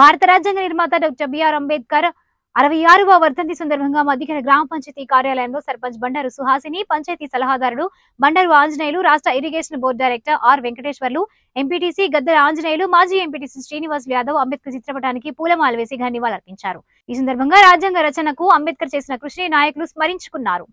భారత రాజ్యాంగ నిర్మాత డాక్టర్ బిఆర్ అంబేద్కర్ అరవై ఆరువ వర్ధంతి సందర్భంగా మధ్యకర గ్రామ పంచాయతీ కార్యాలయంలో సర్పంచ్ బండారు సుహాసిని పంచాయతీ సలహాదారుడు బండారు ఆంజనేయులు రాష్ట్ర irrigation board director R Venkateswarlu MPTC Gaddara Anjaneyulu మాజీ ఎంపీటీసీ శ్రీనివాస్ యాదవ్ అంబేద్కర్ చిత్రపటానికి పూలమాల వేసి ఘన అర్పించారు ఈ సందర్భంగా రాజ్యాంగ రచనకు అంబేద్కర్ చేసిన కృషిని నాయకులు స్మరించుకున్నారు